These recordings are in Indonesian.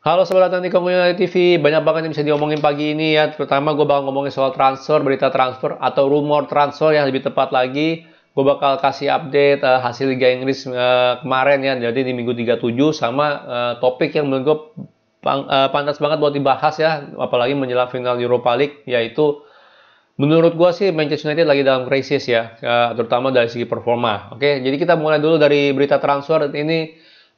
Halo selamat datang di Community TV. Banyak banget yang bisa diomongin pagi ini ya. Pertama gue bakal ngomongin soal transfer, berita transfer atau rumor transfer yang lebih tepat lagi. Gue bakal kasih update uh, hasil Liga Inggris uh, kemarin ya. Jadi di minggu 37 sama uh, topik yang menurut gue pang, uh, pantas banget buat dibahas ya, apalagi menjelang final Europa League yaitu menurut gue sih Manchester United lagi dalam krisis ya, uh, terutama dari segi performa. Oke, jadi kita mulai dulu dari berita transfer ini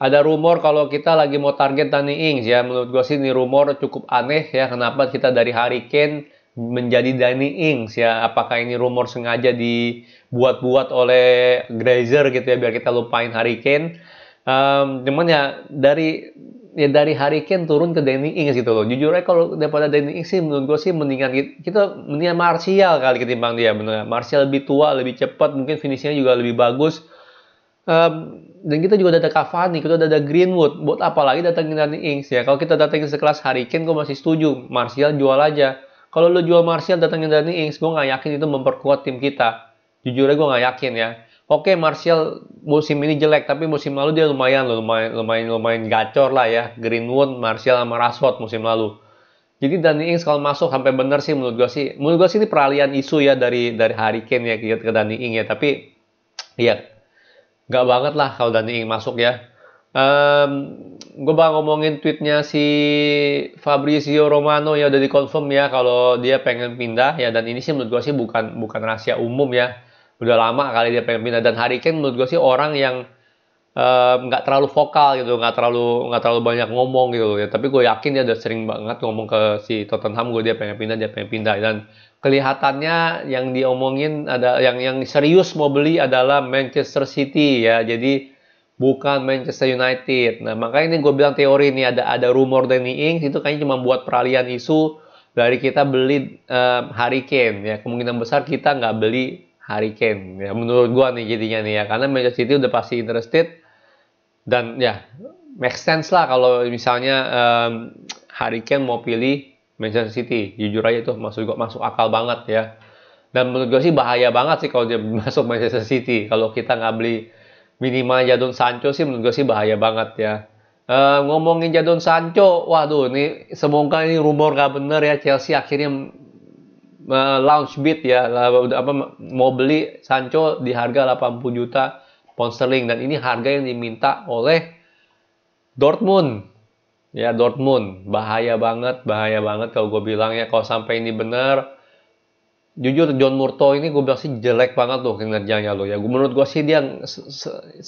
ada rumor kalau kita lagi mau target Danny Ings ya. Menurut gue sih ini rumor cukup aneh ya. Kenapa kita dari Harry Kane menjadi Danny Ings ya. Apakah ini rumor sengaja dibuat-buat oleh Grazer gitu ya biar kita lupain Harry Kane. Um, cuman ya dari ya dari Harry Kane turun ke Danny Ings gitu loh. Jujur aja kalau daripada Danny Ings sih menurut gue sih mendingan kita mendingan Martial kali ketimbang dia. Bener. Martial lebih tua, lebih cepat, mungkin finishnya juga lebih bagus Um, dan kita juga ada Cavani, kita ada Greenwood. Buat apa lagi datangin Danny Ings ya. Kalau kita datangin sekelas Harry Kane, gue masih setuju. Martial jual aja. Kalau lo jual Martial datangin Danny Ings, gue nggak yakin itu memperkuat tim kita. Jujur aja gue nggak yakin ya. Oke, okay, Martial musim ini jelek, tapi musim lalu dia lumayan lumayan, lumayan, lumayan gacor lah ya. Greenwood, Martial, sama Rashford musim lalu. Jadi Danny Ings kalau masuk sampai benar sih menurut gue sih. Menurut gue sih ini peralihan isu ya dari dari Kane ya ke, ke Danny Ings ya. Tapi ya gak banget lah kalau Dani Ing masuk ya. Um, gue bakal ngomongin tweetnya si Fabrizio Romano ya udah dikonfirm ya kalau dia pengen pindah ya dan ini sih menurut gue sih bukan bukan rahasia umum ya udah lama kali dia pengen pindah dan Harry Kane menurut gue sih orang yang nggak uh, terlalu vokal gitu, nggak terlalu nggak terlalu banyak ngomong gitu ya. Tapi gue yakin dia udah sering banget ngomong ke si Tottenham gue dia pengen pindah, dia pengen pindah dan kelihatannya yang diomongin ada yang yang serius mau beli adalah Manchester City ya. Jadi bukan Manchester United. Nah makanya ini gue bilang teori ini ada ada rumor Danny Ings itu kayaknya cuma buat peralihan isu dari kita beli um, Harry Kane ya kemungkinan besar kita nggak beli Harry Kane ya menurut gue nih jadinya nih ya karena Manchester City udah pasti interested dan ya make sense lah kalau misalnya um, Harry Kane mau pilih Manchester City jujur aja tuh masuk gua masuk akal banget ya dan menurut gue sih bahaya banget sih kalau dia masuk Manchester City kalau kita nggak beli minimal Jadon Sancho sih menurut gue sih bahaya banget ya Uh, ngomongin Jadon Sancho, waduh ini semoga ini rumor gak bener ya Chelsea akhirnya uh, launch bid ya, apa mau beli Sancho di harga 80 juta pound dan ini harga yang diminta oleh Dortmund. Ya Dortmund, bahaya banget, bahaya banget kalau gue bilang ya kalau sampai ini benar jujur John Murto ini gue bilang sih jelek banget tuh kinerjanya lo ya. gue Menurut gue sih dia 11-12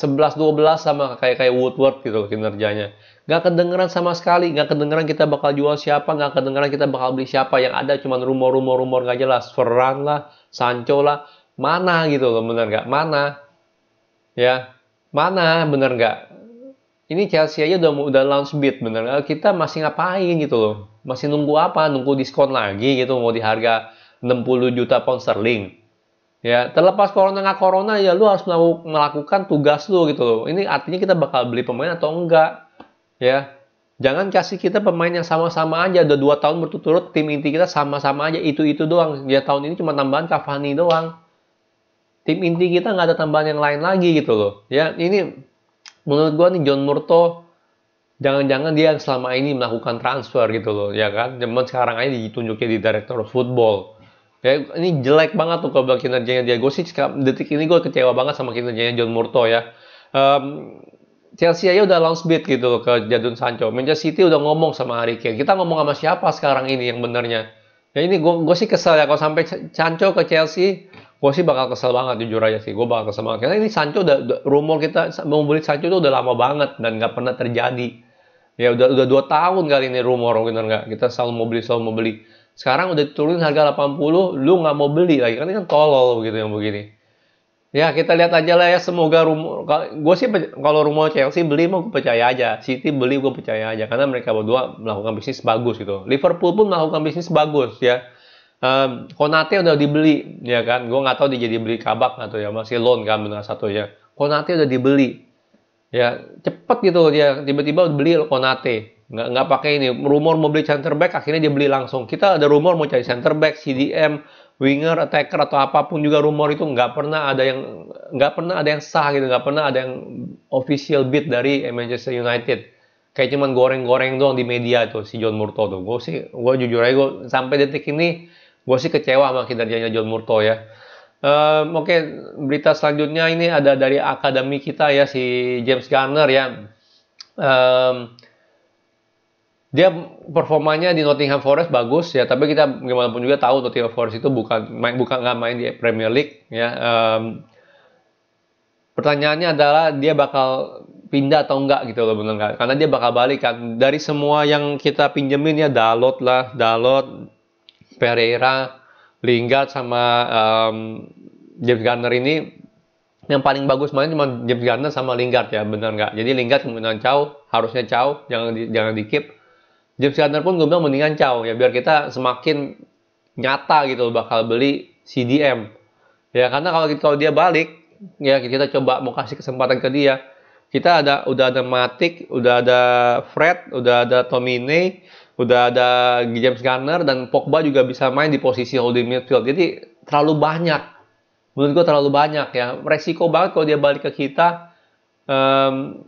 sama kayak kayak Woodward gitu kinerjanya. nggak kedengeran sama sekali, nggak kedengeran kita bakal jual siapa, nggak kedengeran kita bakal beli siapa. Yang ada cuman rumor-rumor-rumor gak jelas. Ferran lah, Sancho lah, mana gitu loh bener nggak Mana? Ya, mana bener nggak? Ini Chelsea aja udah udah launch bid bener nggak? Kita masih ngapain gitu loh? Masih nunggu apa? Nunggu diskon lagi gitu mau di harga 60 juta pound sterling. Ya, terlepas corona nggak corona ya lu harus melakukan tugas lu gitu loh. Ini artinya kita bakal beli pemain atau enggak. Ya, Jangan kasih kita pemain yang sama-sama aja. Udah dua tahun berturut-turut tim inti kita sama-sama aja itu-itu doang. Dia ya, tahun ini cuma tambahan Cavani doang tim inti kita nggak ada tambahan yang lain lagi gitu loh. Ya ini menurut gue nih John Murto jangan-jangan dia yang selama ini melakukan transfer gitu loh ya kan cuman sekarang aja ditunjuknya di director football ya ini jelek banget tuh kalau kinerjanya dia gue sih detik ini gue kecewa banget sama kinerjanya John Murto ya um, Chelsea aja udah launch bid gitu loh ke Jadon Sancho Manchester City udah ngomong sama Harry Kane kita ngomong sama siapa sekarang ini yang benernya ya ini gue gue sih kesel ya kalau sampai Sancho ke Chelsea gue sih bakal kesel banget jujur aja sih gue bakal kesel banget karena ini Sancho udah, rumor kita mau beli Sancho itu udah lama banget dan nggak pernah terjadi ya udah udah dua tahun kali ini rumor bener gitu nggak kita selalu mau beli selalu mau beli sekarang udah turun harga 80 lu nggak mau beli lagi kan ini kan tolol gitu yang begini ya kita lihat aja lah ya semoga rumor gue sih kalau rumor Chelsea beli mau percaya aja City beli gue percaya aja karena mereka berdua melakukan bisnis bagus gitu Liverpool pun melakukan bisnis bagus ya um, Konate udah dibeli ya kan gue nggak tahu dia jadi beli kabak atau ya masih loan kan benar satu ya Konate udah dibeli ya cepet gitu dia tiba-tiba beli Konate nggak nggak pakai ini rumor mau beli center back akhirnya dia beli langsung kita ada rumor mau cari center back CDM winger attacker atau apapun juga rumor itu nggak pernah ada yang nggak pernah ada yang sah gitu nggak pernah ada yang official bid dari Manchester United kayak cuman goreng-goreng doang di media tuh si John Murto tuh gue sih gue jujur aja gue sampai detik ini gue sih kecewa sama kinerjanya John Murto ya. Um, Oke, okay, berita selanjutnya ini ada dari akademi kita ya si James Garner ya. Um, dia performanya di Nottingham Forest bagus ya, tapi kita gimana pun juga tahu Nottingham Forest itu bukan main, bukan nggak main di Premier League ya. Um, pertanyaannya adalah dia bakal pindah atau enggak gitu loh bener nggak? Karena dia bakal balik kan. Dari semua yang kita pinjemin ya Dalot lah, Dalot, Pereira, Lingard sama um, James Garner ini yang paling bagus main cuma James Garner sama Lingard ya benar nggak jadi Lingard kemudian Chow harusnya Chow jangan di, jangan dikip. James Garner pun gue bilang mendingan Chow ya biar kita semakin nyata gitu bakal beli CDM ya karena kalau kita kalau dia balik ya kita coba mau kasih kesempatan ke dia kita ada udah ada Matic udah ada Fred udah ada Tomine udah ada James Garner dan Pogba juga bisa main di posisi holding midfield. Jadi terlalu banyak. Menurut gue terlalu banyak ya. Resiko banget kalau dia balik ke kita. Um,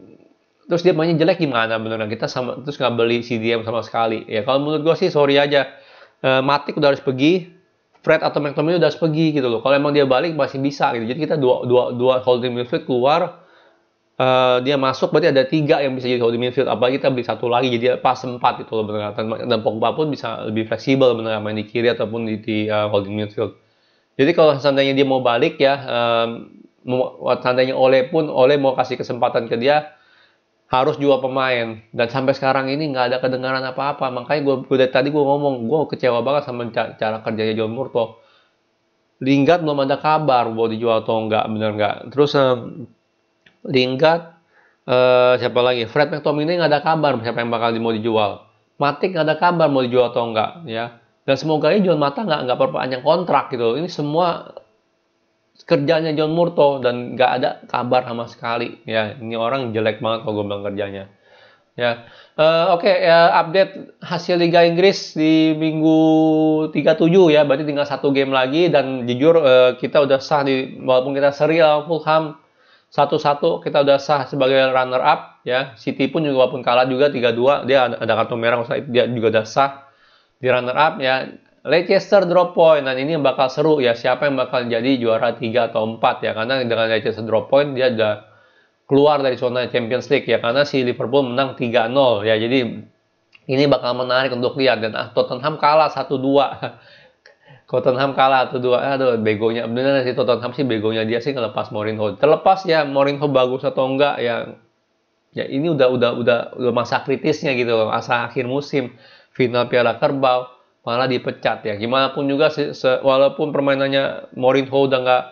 terus dia mainnya jelek gimana beneran kita sama terus nggak beli CDM sama sekali ya kalau menurut gue sih sorry aja e, eh, Matik udah harus pergi Fred atau McTominay udah harus pergi gitu loh kalau emang dia balik masih bisa gitu jadi kita dua dua dua holding midfield keluar Eh, dia masuk berarti ada tiga yang bisa jadi holding midfield apalagi kita beli satu lagi jadi pas empat itu loh benar dan, dan Pogba pun bisa lebih fleksibel benar main di kiri ataupun di, di uh, holding midfield jadi kalau seandainya dia mau balik ya um, seandainya Ole pun Ole mau kasih kesempatan ke dia harus jual pemain dan sampai sekarang ini nggak ada kedengaran apa-apa makanya gue, gue dari tadi gue ngomong gue kecewa banget sama cara, cara kerjanya John Murto Lingard belum ada kabar mau dijual atau enggak bener enggak. terus um, Lingard, eh, siapa lagi? Fred McTominay nggak ada kabar siapa yang bakal mau dijual. Matik nggak ada kabar mau dijual atau enggak, ya. Dan semoga ini John Mata nggak nggak perpanjang kontrak gitu. Ini semua kerjanya John Murto dan nggak ada kabar sama sekali. Ya, ini orang jelek banget kalau gue bilang kerjanya. Ya, uh, oke okay, ya, update hasil Liga Inggris di minggu 37 ya, berarti tinggal satu game lagi dan jujur uh, kita udah sah di walaupun kita seri lawan Fulham satu-satu kita udah sah sebagai runner up ya City pun juga walaupun kalah juga 3-2 dia ada, ada kartu merah dia juga udah sah di runner up ya Leicester drop point dan ini yang bakal seru ya siapa yang bakal jadi juara 3 atau 4 ya karena dengan Leicester drop point dia udah keluar dari zona Champions League ya karena si Liverpool menang 3-0 ya jadi ini bakal menarik untuk lihat dan ah, Tottenham kalah 1-2 Tottenham kalah atau dua aduh begonya benar sih Tottenham sih begonya dia sih ngelepas Mourinho terlepas ya Mourinho bagus atau enggak ya ya ini udah udah udah udah masa kritisnya gitu masa akhir musim final Piala Kerbau malah dipecat ya gimana pun juga se, se, walaupun permainannya Mourinho udah nggak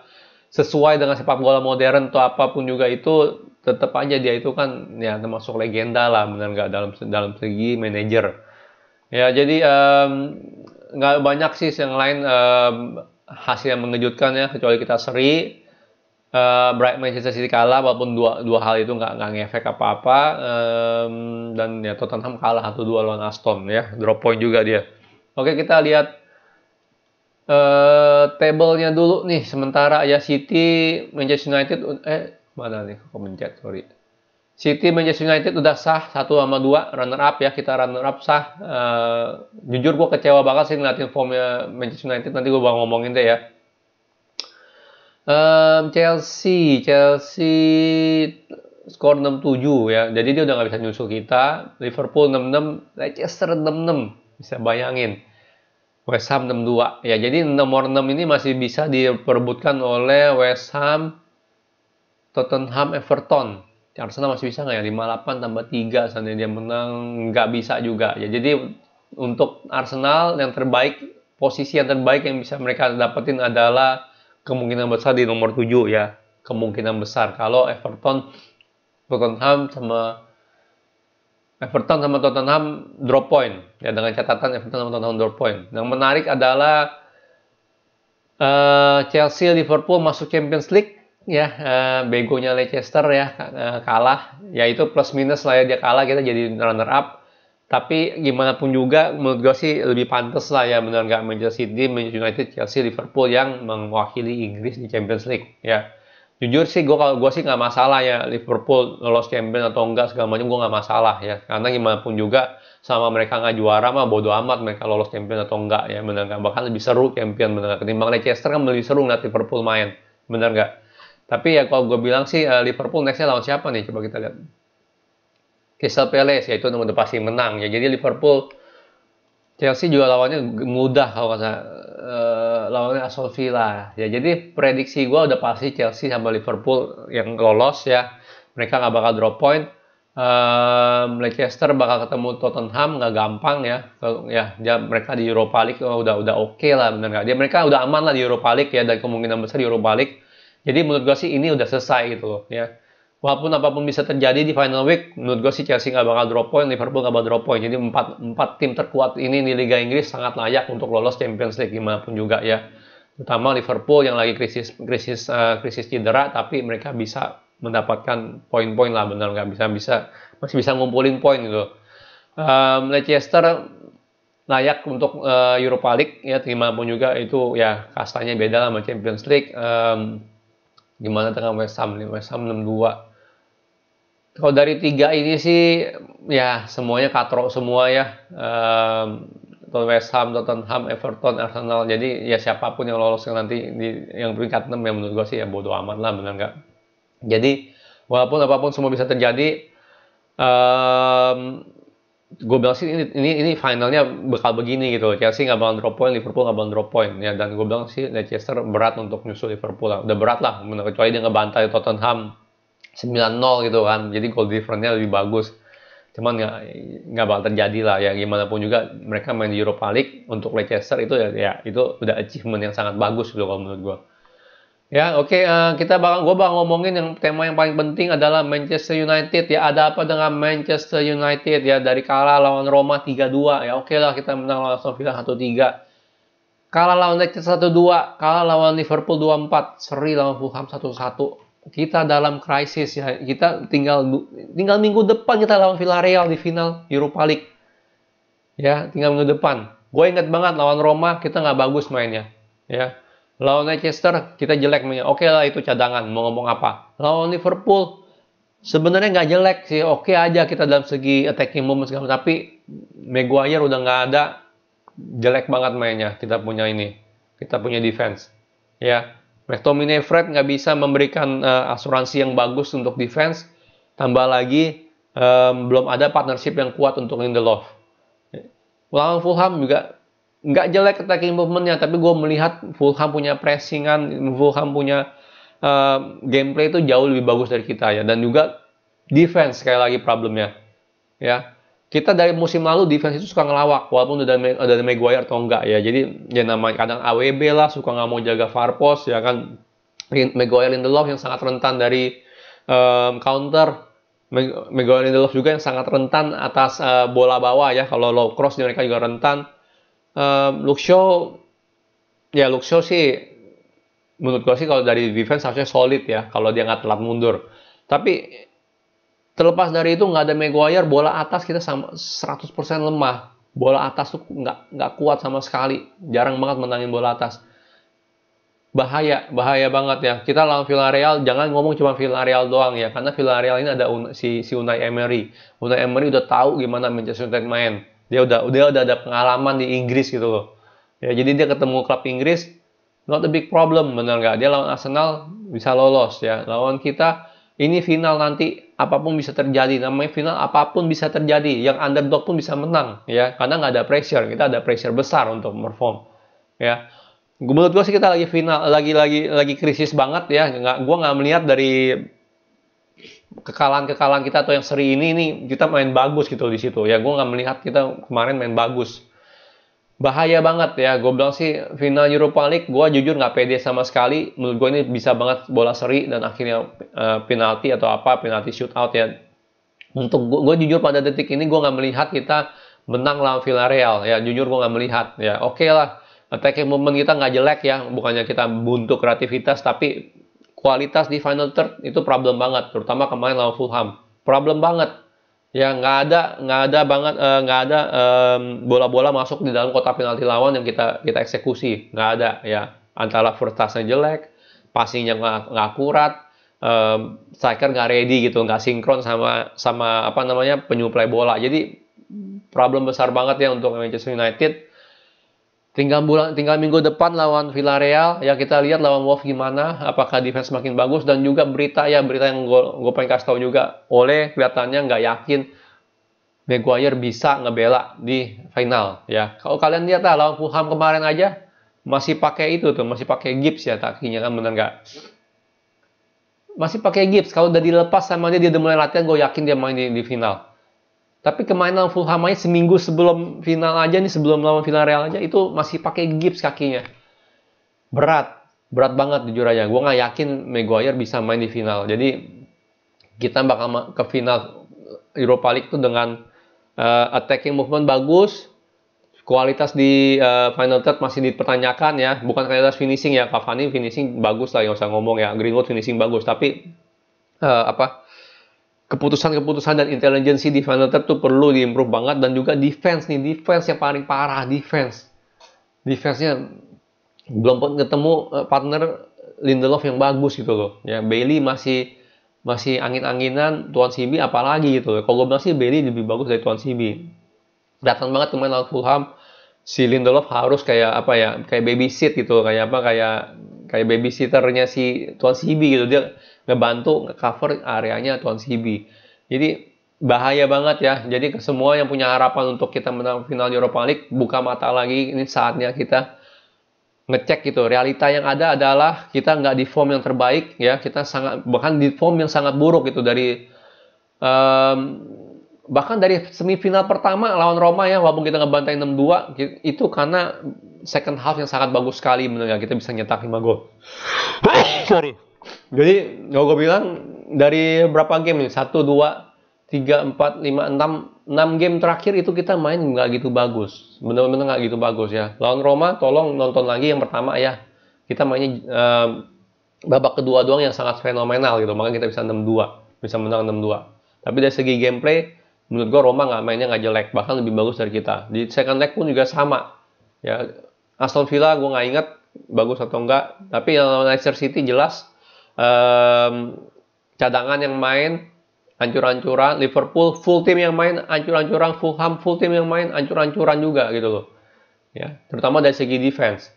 sesuai dengan sepak bola modern atau apapun juga itu tetap aja dia itu kan ya termasuk legenda lah benar nggak dalam dalam segi manajer ya jadi um, nggak banyak sih yang lain um, hasil yang mengejutkan ya kecuali kita seri uh, Bright Manchester City kalah walaupun dua dua hal itu nggak nggak ngefek apa-apa um, dan ya Tottenham kalah satu dua lawan Aston ya drop point juga dia oke kita lihat uh, tablenya dulu nih sementara ya City Manchester United eh mana nih kok mencet sorry City Manchester United udah sah satu sama dua runner up ya kita runner up sah. Uh, jujur gue kecewa banget sih ngeliatin formnya Manchester United nanti gue bakal ngomongin deh ya. Um, Chelsea Chelsea skor 67 ya. Jadi dia udah nggak bisa nyusul kita. Liverpool 66, Leicester 66. Bisa bayangin. West Ham 62. Ya, jadi nomor 6 ini masih bisa diperebutkan oleh West Ham, Tottenham, Everton. Arsenal masih bisa nggak ya 58 tambah 3 seandainya dia menang nggak bisa juga ya jadi untuk Arsenal yang terbaik posisi yang terbaik yang bisa mereka dapetin adalah kemungkinan besar di nomor 7 ya kemungkinan besar kalau Everton Tottenham sama Everton sama Tottenham drop point ya dengan catatan Everton sama Tottenham drop point yang menarik adalah uh, Chelsea Liverpool masuk Champions League ya uh, begonya Leicester ya uh, kalah ya itu plus minus lah ya dia kalah kita jadi runner up tapi gimana pun juga menurut gue sih lebih pantas lah ya benar nggak Manchester City, Manchester United, Chelsea, Liverpool yang mewakili Inggris di Champions League ya jujur sih gue kalau gue sih nggak masalah ya Liverpool lolos champion atau enggak segala macam gue nggak masalah ya karena gimana pun juga sama mereka nggak juara mah bodo amat mereka lolos champion atau enggak ya benar nggak bahkan lebih seru champion benar nggak ketimbang Leicester kan lebih seru nggak Liverpool main benar nggak tapi ya kalau gue bilang sih uh, Liverpool nextnya lawan siapa nih? Coba kita lihat. Crystal Palace itu nomor pasti menang ya. Jadi Liverpool Chelsea juga lawannya mudah kalau kata uh, eh, lawannya Aston Villa ya. Jadi prediksi gue udah pasti Chelsea sama Liverpool yang lolos ya. Mereka nggak bakal drop point. Um, Leicester bakal ketemu Tottenham nggak gampang ya ya dia, mereka di Europa League oh, udah udah oke okay lah benar nggak dia mereka udah aman lah di Europa League ya dan kemungkinan besar di Europa League jadi menurut gue sih ini udah selesai gitu loh ya. Walaupun apapun bisa terjadi di final week, menurut gue sih Chelsea nggak bakal drop point, Liverpool nggak bakal drop point. Jadi empat, empat tim terkuat ini di Liga Inggris sangat layak untuk lolos Champions League gimana pun juga ya. Terutama Liverpool yang lagi krisis krisis uh, krisis cedera, tapi mereka bisa mendapatkan poin-poin lah benar nggak bisa bisa masih bisa ngumpulin poin gitu. Um, Leicester layak untuk uh, Europa League ya, gimana pun juga itu ya kastanya beda lah sama Champions League. Um, gimana tengah West Ham nih West Ham enam dua kalau dari tiga ini sih ya semuanya katrok semua ya um, West Ham, Tottenham, Everton, Arsenal jadi ya siapapun yang lolos nanti di, yang peringkat 6 ya menurut gue sih ya bodo amat lah benar nggak jadi walaupun apapun semua bisa terjadi um, gue bilang sih ini, ini ini finalnya bakal begini gitu Chelsea nggak bakal drop point Liverpool nggak bakal drop point ya dan gue bilang sih Leicester berat untuk nyusul Liverpool lah. udah berat lah kecuali dia ngebantai Tottenham 9-0 gitu kan jadi goal difference-nya lebih bagus cuman nggak nggak bakal terjadi lah ya gimana pun juga mereka main di Europa League untuk Leicester itu ya, ya itu udah achievement yang sangat bagus gitu kalau menurut gue Ya, oke. Okay, uh, eh, kita bakal gue bakal ngomongin yang tema yang paling penting adalah Manchester United ya. Ada apa dengan Manchester United ya dari kalah lawan Roma 3-2 ya. Oke okay lah kita menang lawan Aston Villa 1-3. Kalah lawan Leicester 1-2, kalah lawan Liverpool 2-4, seri lawan Fulham 1-1. Kita dalam krisis ya. Kita tinggal tinggal minggu depan kita lawan Villarreal di final Europa League. Ya, tinggal minggu depan. Gue ingat banget lawan Roma kita nggak bagus mainnya. Ya, Lawan Leicester kita jelek, oke okay lah itu cadangan, mau ngomong apa. Lawan Liverpool sebenarnya nggak jelek sih, oke okay aja kita dalam segi attacking moment segala tapi Maguire udah nggak ada, jelek banget mainnya kita punya ini, kita punya defense. Ya, McTominay Fred nggak bisa memberikan uh, asuransi yang bagus untuk defense, tambah lagi um, belum ada partnership yang kuat untuk Lindelof. Lawan Fulham juga nggak jelek attacking movementnya tapi gue melihat Fulham punya pressingan Fulham punya uh, gameplay itu jauh lebih bagus dari kita ya dan juga defense sekali lagi problemnya ya kita dari musim lalu defense itu suka ngelawak walaupun udah ada dari Maguire atau enggak ya jadi ya namanya kadang AWB lah suka nggak mau jaga far post ya kan Maguire in the Lindelof yang sangat rentan dari um, counter Maguire in the Lindelof juga yang sangat rentan atas uh, bola bawah ya kalau low cross mereka juga rentan um, Luke ya Luxo sih menurut gue sih kalau dari defense harusnya solid ya kalau dia nggak telat mundur tapi terlepas dari itu nggak ada Maguire bola atas kita sama 100% lemah bola atas tuh nggak nggak kuat sama sekali jarang banget menangin bola atas bahaya bahaya banget ya kita lawan Villarreal jangan ngomong cuma Villarreal doang ya karena Villarreal ini ada si si Unai Emery Unai Emery udah tahu gimana Manchester United main dia udah dia udah ada pengalaman di Inggris gitu loh ya jadi dia ketemu klub Inggris not a big problem benar nggak dia lawan Arsenal bisa lolos ya lawan kita ini final nanti apapun bisa terjadi namanya final apapun bisa terjadi yang underdog pun bisa menang ya karena nggak ada pressure kita ada pressure besar untuk perform ya menurut gue sih kita lagi final lagi lagi lagi krisis banget ya nggak gue nggak melihat dari kekalahan-kekalahan kita atau yang seri ini nih kita main bagus gitu di situ ya gue nggak melihat kita kemarin main bagus bahaya banget ya gue bilang sih final Europa League gue jujur nggak pede sama sekali menurut gue ini bisa banget bola seri dan akhirnya uh, penalti atau apa penalti shootout ya untuk gue, gue jujur pada detik ini gue nggak melihat kita menang lawan Villarreal ya jujur gue nggak melihat ya oke okay lah attacking momen kita nggak jelek ya bukannya kita buntu kreativitas tapi kualitas di final third itu problem banget, terutama kemarin lawan Fulham. Problem banget. Ya nggak ada nggak ada banget eh, nggak uh, ada bola-bola um, masuk di dalam kotak penalti lawan yang kita kita eksekusi, nggak ada ya. Antara first jelek, passingnya nggak akurat, um, striker nggak ready gitu, nggak sinkron sama sama apa namanya penyuplai bola. Jadi problem besar banget ya untuk Manchester United Tinggal bulan, tinggal minggu depan lawan Villarreal ya kita lihat lawan Wolf gimana, apakah defense makin bagus dan juga berita ya berita yang gue gue pengen kasih tahu juga, oleh kelihatannya nggak yakin Maguire bisa ngebela di final ya. Kalau kalian lihat lah lawan Fulham kemarin aja masih pakai itu tuh, masih pakai gips ya kakinya kan benar nggak? Masih pakai gips. Kalau udah dilepas sama dia dia udah mulai latihan, gue yakin dia main di, di final. Tapi kemarin lawan Fulham aja seminggu sebelum final aja nih, sebelum lawan final Real aja itu masih pakai gips kakinya. Berat, berat banget jujur aja. Gue nggak yakin Maguire bisa main di final. Jadi kita bakal ke final Europa League tuh dengan uh, attacking movement bagus, kualitas di uh, final third masih dipertanyakan ya. Bukan kualitas finishing ya, Cavani finishing bagus lah, nggak usah ngomong ya. Greenwood finishing bagus, tapi uh, apa? keputusan-keputusan dan intelijensi di final third tuh perlu diimprove banget dan juga defense nih defense yang paling parah defense defense-nya belum ketemu eh, partner Lindelof yang bagus gitu loh ya Bailey masih masih angin-anginan Tuan Sibi apalagi gitu loh kalau gue sih Bailey lebih bagus dari Tuan Sibi datang banget kemarin lawan Fulham si Lindelof harus kayak apa ya kayak babysit gitu kayak apa kayak kayak babysitternya si Tuan Sibi gitu dia ngebantu cover areanya Tuan Sibi. Jadi bahaya banget ya. Jadi semua yang punya harapan untuk kita menang final Europa League buka mata lagi. Ini saatnya kita ngecek gitu. Realita yang ada adalah kita nggak di form yang terbaik ya. Kita sangat bahkan di form yang sangat buruk gitu dari um, bahkan dari semifinal pertama lawan Roma ya walaupun kita ngebantai 6-2 itu karena second half yang sangat bagus sekali menurut ya kita bisa nyetak 5 gol. Sorry. Jadi kalau gue bilang dari berapa game nih? Satu, dua, tiga, empat, lima, enam, enam game terakhir itu kita main nggak gitu bagus. Bener-bener nggak gitu bagus ya. Lawan Roma, tolong nonton lagi yang pertama ya. Kita mainnya uh, babak kedua doang yang sangat fenomenal gitu. Makanya kita bisa 6-2. Bisa menang 6-2. Tapi dari segi gameplay, menurut gue Roma nggak mainnya nggak jelek. Bahkan lebih bagus dari kita. Di second leg pun juga sama. Ya, Aston Villa gue nggak ingat bagus atau enggak. Tapi yang Leicester City jelas um, cadangan yang main ancur-ancuran, Liverpool full tim yang main ancur-ancuran, Fulham full tim yang main ancur-ancuran juga gitu loh. Ya, terutama dari segi defense.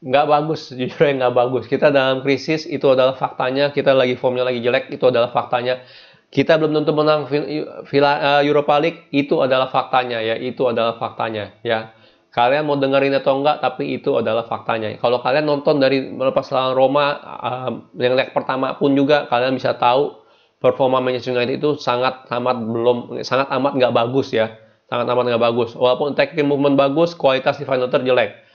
Nggak bagus, jujur ya nggak bagus. Kita dalam krisis, itu adalah faktanya. Kita lagi formnya lagi jelek, itu adalah faktanya. Kita belum tentu menang eh, Europa League, itu adalah faktanya ya. Itu adalah faktanya ya. Kalian mau dengerin atau enggak, tapi itu adalah faktanya. Kalau kalian nonton dari melepas lawan Roma um, yang leg pertama pun juga kalian bisa tahu performa Manchester United itu sangat amat belum sangat amat nggak bagus ya. Sangat amat nggak bagus. Walaupun attacking movement bagus, kualitas defender terjelek,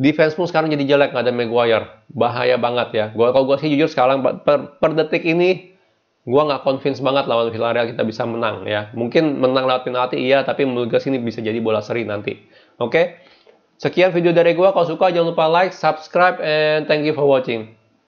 Defense pun sekarang jadi jelek, nggak ada Maguire. Bahaya banget ya. Gua, kalau gue sih jujur sekarang per, per detik ini gue nggak convince banget lawan Villarreal kita bisa menang ya. Mungkin menang lewat penalti iya, tapi menurut gue sih ini bisa jadi bola seri nanti. Oke. Okay? Sekian video dari gua. Kalau suka jangan lupa like, subscribe, and thank you for watching.